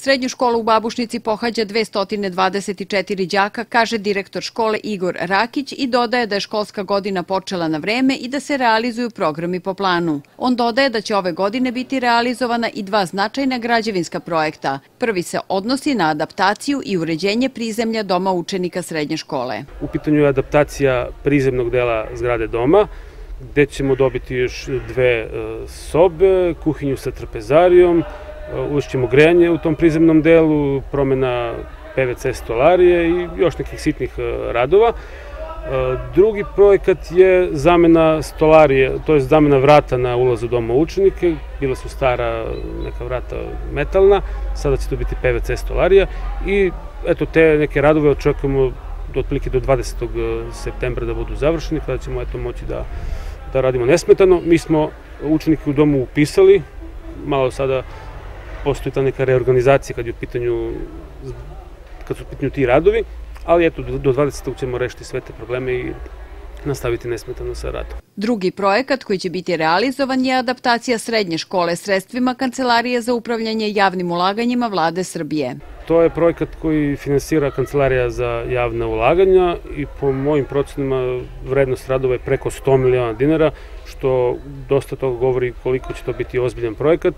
Srednju školu u Babušnici pohađa 224 đaka, kaže direktor škole Igor Rakić i dodaje da je školska godina počela na vreme i da se realizuju programi po planu. On dodaje da će ove godine biti realizovana i dva značajna građevinska projekta. Prvi se odnosi na adaptaciju i uređenje prizemlja doma učenika srednje škole. U pitanju je adaptacija prizemnog dela zgrade doma, gde ćemo dobiti još dve e, sobe, kuhinju sa trpezarijom, E, ušćemo grejanje u tom prizemnom delu, promena PVC stolarije i još nekih sitnih e, radova. E, drugi projekat je zamena stolarije, to je zamena vrata na ulazu doma učenike, bila su stara neka vrata metalna, sada će to biti PVC stolarija i eto te neke radove očekujemo do otprilike do 20. septembra da budu završeni, kada ćemo eto moći da, da radimo nesmetano. Mi smo učenike u domu upisali, malo sada postoji ta neka reorganizacija kad je u pitanju kad su u pitanju ti radovi, ali eto, do 20. ćemo rešiti sve te probleme i nastaviti nesmetano sa radom. Drugi projekat koji će biti realizovan je adaptacija srednje škole sredstvima Kancelarije za upravljanje javnim ulaganjima vlade Srbije. To je projekat koji finansira Kancelarija za javna ulaganja i po mojim procenima vrednost radova je preko 100 miliona dinara, što dosta toga govori koliko će to biti ozbiljan projekat.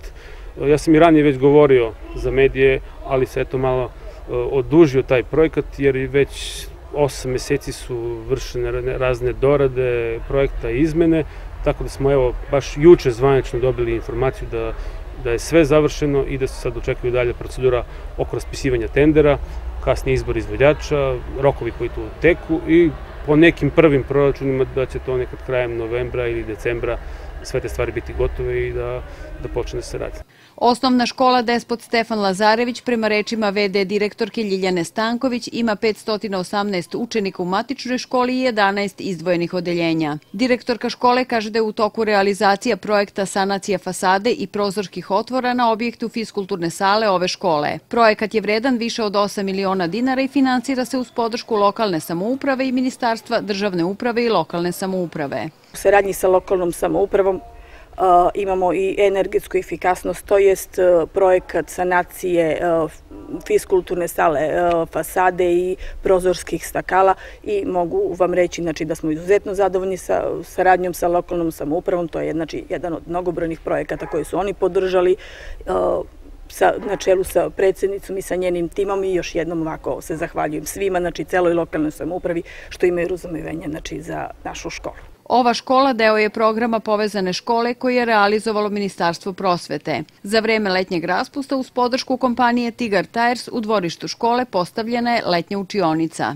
Ja sam i ranije već govorio za medije, ali se eto malo e, odužio taj projekat, jer već 8 meseci su vršene razne dorade projekta i izmene, tako da smo evo baš juče zvanično dobili informaciju da da je sve završeno i da se sad očekuje dalje procedura oko raspisivanja tendera, kasnije izbor izvođača, rokovi koji tu teku i po nekim prvim proračunima da će to nekad krajem novembra ili decembra sve te stvari biti gotove i da, da počne da se radi. Osnovna škola Despot Stefan Lazarević, prema rečima VD direktorke Ljiljane Stanković, ima 518 učenika u matičnoj školi i 11 izdvojenih odeljenja. Direktorka škole kaže da je u toku realizacija projekta sanacija fasade i prozorskih otvora na objektu fiskulturne sale ove škole. Projekat je vredan više od 8 miliona dinara i finansira se uz podršku lokalne samouprave i Ministarstva državne uprave i lokalne samouprave. U saradnji sa lokalnom samoupravom uh, imamo i energetsku efikasnost, to jest uh, projekat sanacije uh, fiskulturne sale fasade i prozorskih stakala i mogu vam reći znači, da smo izuzetno zadovoljni sa saradnjom sa lokalnom samoupravom, to je znači, jedan od mnogobrojnih projekata koje su oni podržali sa, na čelu sa predsednicom i sa njenim timom i još jednom ovako se zahvaljujem svima, znači celoj lokalnoj samoupravi što imaju razumevanje znači, za našu školu. Ova škola deo je programa Povezane škole koji je realizovalo Ministarstvo prosvete. Za vreme letnjeg raspusta uz podršku kompanije Tigar Tires u dvorištu škole postavljena je letnja učionica.